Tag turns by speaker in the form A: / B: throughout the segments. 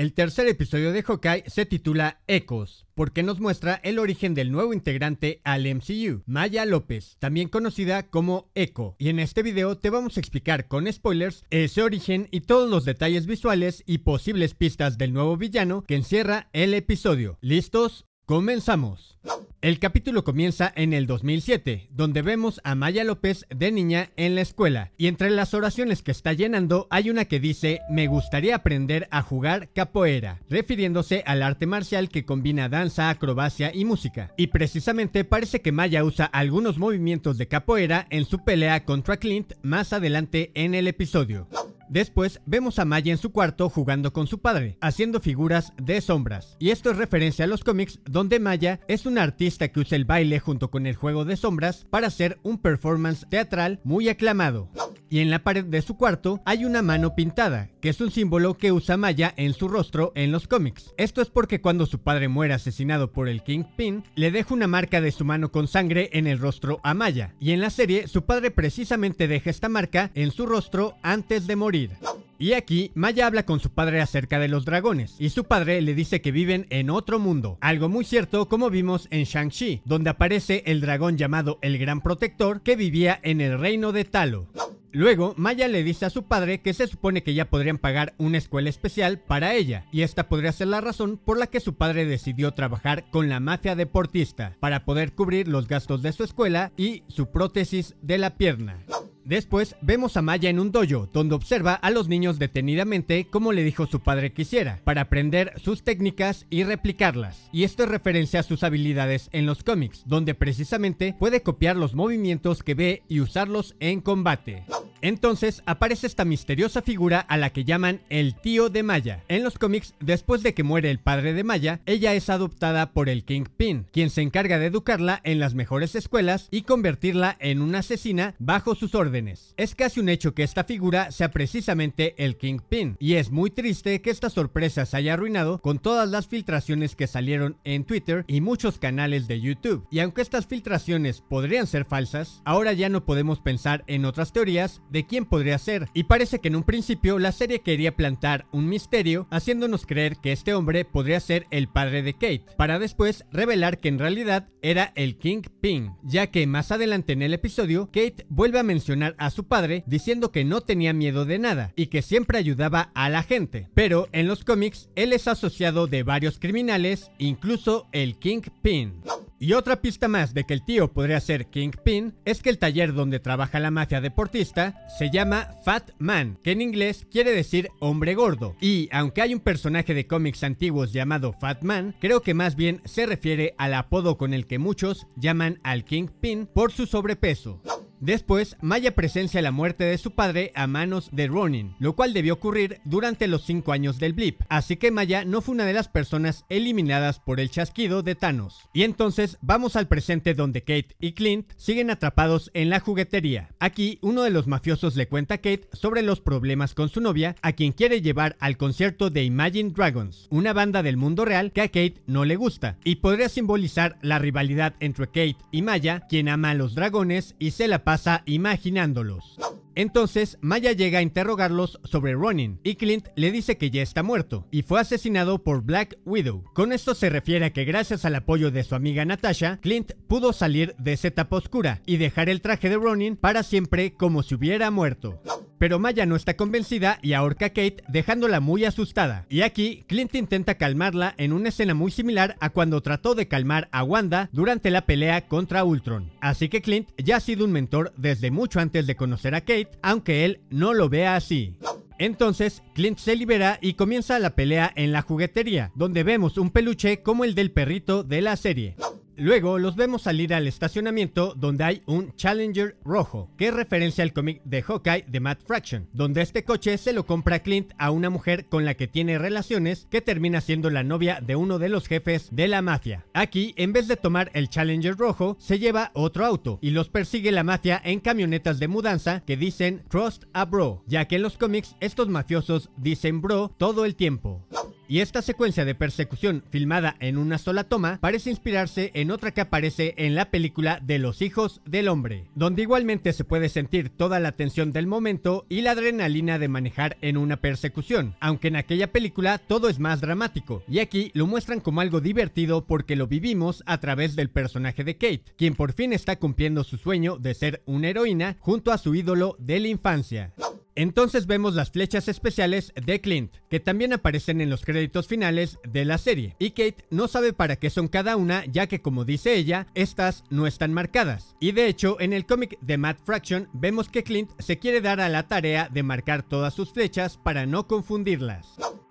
A: El tercer episodio de Hawkeye se titula Ecos, porque nos muestra el origen del nuevo integrante al MCU, Maya López, también conocida como Echo. Y en este video te vamos a explicar con spoilers ese origen y todos los detalles visuales y posibles pistas del nuevo villano que encierra el episodio. ¿Listos? Comenzamos. El capítulo comienza en el 2007, donde vemos a Maya López de niña en la escuela, y entre las oraciones que está llenando hay una que dice, me gustaría aprender a jugar capoeira, refiriéndose al arte marcial que combina danza, acrobacia y música. Y precisamente parece que Maya usa algunos movimientos de capoeira en su pelea contra Clint más adelante en el episodio. Después vemos a Maya en su cuarto jugando con su padre, haciendo figuras de sombras. Y esto es referencia a los cómics donde Maya es una artista que usa el baile junto con el juego de sombras para hacer un performance teatral muy aclamado y en la pared de su cuarto hay una mano pintada, que es un símbolo que usa Maya en su rostro en los cómics. Esto es porque cuando su padre muere asesinado por el Kingpin, le deja una marca de su mano con sangre en el rostro a Maya, y en la serie su padre precisamente deja esta marca en su rostro antes de morir. Y aquí, Maya habla con su padre acerca de los dragones, y su padre le dice que viven en otro mundo, algo muy cierto como vimos en Shang-Chi, donde aparece el dragón llamado el Gran Protector que vivía en el reino de Talo. Luego, Maya le dice a su padre que se supone que ya podrían pagar una escuela especial para ella, y esta podría ser la razón por la que su padre decidió trabajar con la mafia deportista, para poder cubrir los gastos de su escuela y su prótesis de la pierna. Después vemos a Maya en un dojo, donde observa a los niños detenidamente como le dijo su padre que hiciera, para aprender sus técnicas y replicarlas. Y esto es referencia a sus habilidades en los cómics, donde precisamente puede copiar los movimientos que ve y usarlos en combate. Entonces aparece esta misteriosa figura a la que llaman el tío de Maya. En los cómics, después de que muere el padre de Maya, ella es adoptada por el Kingpin, quien se encarga de educarla en las mejores escuelas y convertirla en una asesina bajo sus órdenes. Es casi un hecho que esta figura sea precisamente el Kingpin, y es muy triste que esta sorpresa se haya arruinado con todas las filtraciones que salieron en Twitter y muchos canales de YouTube. Y aunque estas filtraciones podrían ser falsas, ahora ya no podemos pensar en otras teorías de quién podría ser. Y parece que en un principio la serie quería plantar un misterio, haciéndonos creer que este hombre podría ser el padre de Kate, para después revelar que en realidad era el Kingpin, ya que más adelante en el episodio, Kate vuelve a mencionar a su padre diciendo que no tenía miedo de nada y que siempre ayudaba a la gente. Pero en los cómics, él es asociado de varios criminales, incluso el Kingpin. Y otra pista más de que el tío podría ser Kingpin es que el taller donde trabaja la mafia deportista se llama Fat Man, que en inglés quiere decir hombre gordo. Y aunque hay un personaje de cómics antiguos llamado Fat Man, creo que más bien se refiere al apodo con el que muchos llaman al Kingpin por su sobrepeso. Después, Maya presencia la muerte de su padre a manos de Ronin, lo cual debió ocurrir durante los 5 años del blip, así que Maya no fue una de las personas eliminadas por el chasquido de Thanos. Y entonces vamos al presente donde Kate y Clint siguen atrapados en la juguetería. Aquí uno de los mafiosos le cuenta a Kate sobre los problemas con su novia, a quien quiere llevar al concierto de Imagine Dragons, una banda del mundo real que a Kate no le gusta, y podría simbolizar la rivalidad entre Kate y Maya, quien ama a los dragones y se la pasa imaginándolos. Entonces, Maya llega a interrogarlos sobre Ronin y Clint le dice que ya está muerto y fue asesinado por Black Widow. Con esto se refiere a que gracias al apoyo de su amiga Natasha, Clint pudo salir de esa etapa oscura y dejar el traje de Ronin para siempre como si hubiera muerto pero Maya no está convencida y ahorca a Kate dejándola muy asustada. Y aquí, Clint intenta calmarla en una escena muy similar a cuando trató de calmar a Wanda durante la pelea contra Ultron. Así que Clint ya ha sido un mentor desde mucho antes de conocer a Kate, aunque él no lo vea así. Entonces, Clint se libera y comienza la pelea en la juguetería, donde vemos un peluche como el del perrito de la serie. Luego los vemos salir al estacionamiento donde hay un Challenger rojo, que es referencia al cómic de Hawkeye de Matt Fraction, donde este coche se lo compra Clint a una mujer con la que tiene relaciones que termina siendo la novia de uno de los jefes de la mafia. Aquí, en vez de tomar el Challenger rojo, se lleva otro auto y los persigue la mafia en camionetas de mudanza que dicen Trust a Bro, ya que en los cómics estos mafiosos dicen Bro todo el tiempo. Y esta secuencia de persecución filmada en una sola toma parece inspirarse en otra que aparece en la película de los hijos del hombre, donde igualmente se puede sentir toda la tensión del momento y la adrenalina de manejar en una persecución, aunque en aquella película todo es más dramático, y aquí lo muestran como algo divertido porque lo vivimos a través del personaje de Kate, quien por fin está cumpliendo su sueño de ser una heroína junto a su ídolo de la infancia. Entonces vemos las flechas especiales de Clint, que también aparecen en los créditos finales de la serie, y Kate no sabe para qué son cada una, ya que como dice ella, estas no están marcadas. Y de hecho, en el cómic de Matt Fraction vemos que Clint se quiere dar a la tarea de marcar todas sus flechas para no confundirlas.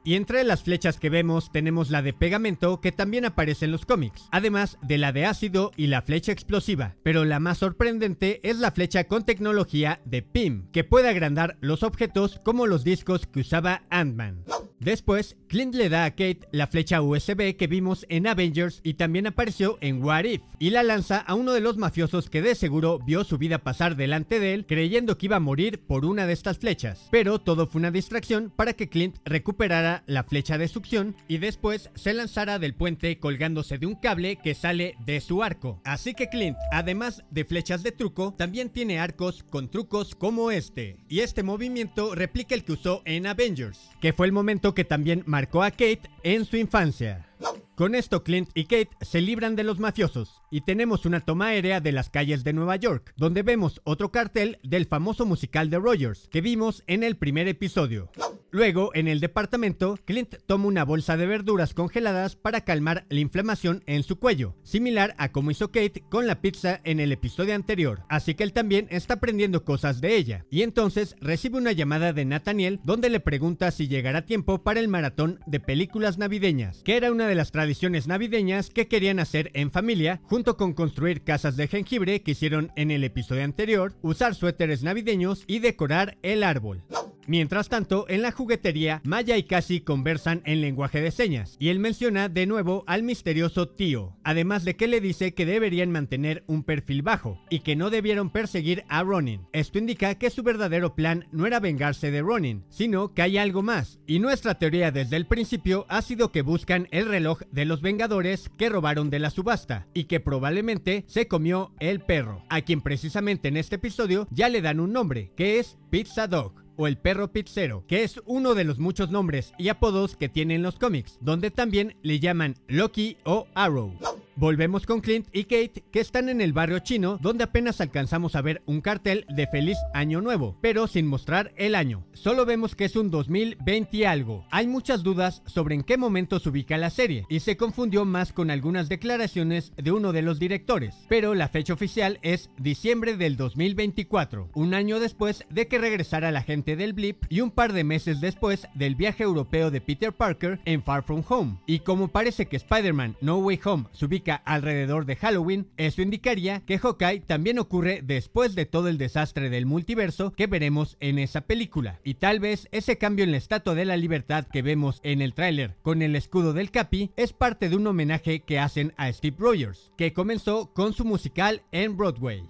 A: Y entre las flechas que vemos tenemos la de pegamento que también aparece en los cómics, además de la de ácido y la flecha explosiva, pero la más sorprendente es la flecha con tecnología de PIM, que puede agrandar los objetos como los discos que usaba Ant-Man. Después, Clint le da a Kate la flecha USB que vimos en Avengers y también apareció en What If, y la lanza a uno de los mafiosos que de seguro vio su vida pasar delante de él creyendo que iba a morir por una de estas flechas. Pero todo fue una distracción para que Clint recuperara la flecha de succión y después se lanzara del puente colgándose de un cable que sale de su arco. Así que Clint, además de flechas de truco, también tiene arcos con trucos como este. Y este movimiento replica el que usó en Avengers, que fue el momento que también marcó a Kate en su infancia. Con esto Clint y Kate se libran de los mafiosos y tenemos una toma aérea de las calles de Nueva York, donde vemos otro cartel del famoso musical de Rogers que vimos en el primer episodio. Luego, en el departamento, Clint toma una bolsa de verduras congeladas para calmar la inflamación en su cuello, similar a como hizo Kate con la pizza en el episodio anterior, así que él también está aprendiendo cosas de ella. Y entonces recibe una llamada de Nathaniel donde le pregunta si llegará tiempo para el maratón de películas navideñas, que era una de las tradiciones navideñas que querían hacer en familia, junto con construir casas de jengibre que hicieron en el episodio anterior, usar suéteres navideños y decorar el árbol. Mientras tanto, en la juguetería, Maya y Cassie conversan en lenguaje de señas, y él menciona de nuevo al misterioso tío, además de que le dice que deberían mantener un perfil bajo, y que no debieron perseguir a Ronin. Esto indica que su verdadero plan no era vengarse de Ronin, sino que hay algo más, y nuestra teoría desde el principio ha sido que buscan el reloj de los Vengadores que robaron de la subasta, y que probablemente se comió el perro, a quien precisamente en este episodio ya le dan un nombre, que es Pizza Dog o el perro pizzero, que es uno de los muchos nombres y apodos que tienen los cómics, donde también le llaman Loki o Arrow. Volvemos con Clint y Kate que están en el barrio chino donde apenas alcanzamos a ver un cartel de feliz año nuevo, pero sin mostrar el año. Solo vemos que es un 2020 algo. Hay muchas dudas sobre en qué momento se ubica la serie y se confundió más con algunas declaraciones de uno de los directores, pero la fecha oficial es diciembre del 2024, un año después de que regresara la gente del blip y un par de meses después del viaje europeo de Peter Parker en Far From Home. Y como parece que Spider-Man No Way Home se ubica alrededor de Halloween, eso indicaría que Hawkeye también ocurre después de todo el desastre del multiverso que veremos en esa película. Y tal vez ese cambio en la Estatua de la Libertad que vemos en el tráiler con el escudo del Capi es parte de un homenaje que hacen a Steve Rogers, que comenzó con su musical en Broadway.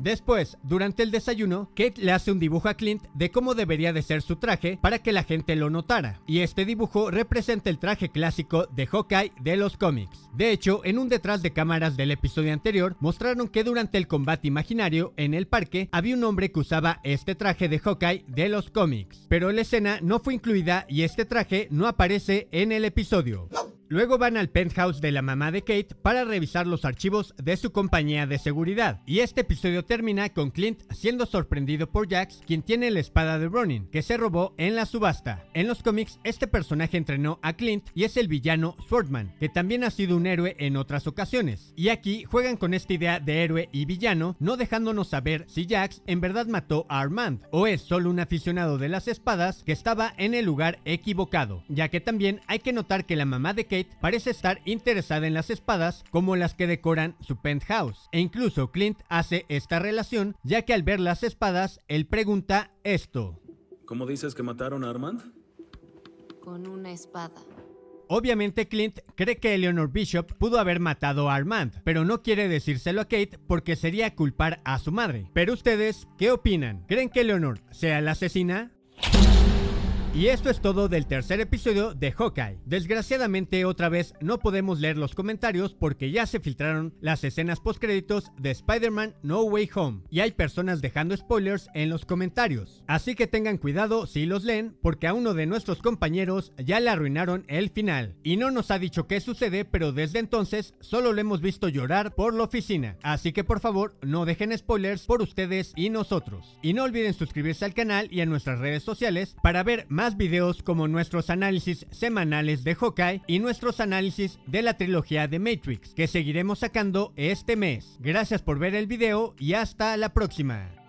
A: Después, durante el desayuno, Kate le hace un dibujo a Clint de cómo debería de ser su traje para que la gente lo notara, y este dibujo representa el traje clásico de Hawkeye de los cómics. De hecho, en un detrás de cámaras del episodio anterior, mostraron que durante el combate imaginario en el parque había un hombre que usaba este traje de Hawkeye de los cómics, pero la escena no fue incluida y este traje no aparece en el episodio. Luego van al penthouse de la mamá de Kate para revisar los archivos de su compañía de seguridad. Y este episodio termina con Clint siendo sorprendido por Jax, quien tiene la espada de Ronin, que se robó en la subasta. En los cómics, este personaje entrenó a Clint y es el villano Swordman, que también ha sido un héroe en otras ocasiones. Y aquí juegan con esta idea de héroe y villano, no dejándonos saber si Jax en verdad mató a Armand o es solo un aficionado de las espadas que estaba en el lugar equivocado, ya que también hay que notar que la mamá de Kate Kate parece estar interesada en las espadas como las que decoran su penthouse. E incluso Clint hace esta relación, ya que al ver las espadas, él pregunta esto. ¿Cómo dices que mataron a Armand? Con una espada. Obviamente Clint cree que Eleanor Bishop pudo haber matado a Armand, pero no quiere decírselo a Kate porque sería culpar a su madre. Pero ustedes, ¿qué opinan? ¿Creen que Eleanor sea la asesina? Y esto es todo del tercer episodio de Hawkeye. Desgraciadamente otra vez no podemos leer los comentarios porque ya se filtraron las escenas postcréditos de Spider-Man No Way Home y hay personas dejando spoilers en los comentarios. Así que tengan cuidado si los leen porque a uno de nuestros compañeros ya le arruinaron el final y no nos ha dicho qué sucede pero desde entonces solo lo hemos visto llorar por la oficina. Así que por favor no dejen spoilers por ustedes y nosotros. Y no olviden suscribirse al canal y a nuestras redes sociales para ver más más videos como nuestros análisis semanales de Hawkeye y nuestros análisis de la trilogía de Matrix, que seguiremos sacando este mes. Gracias por ver el video y hasta la próxima.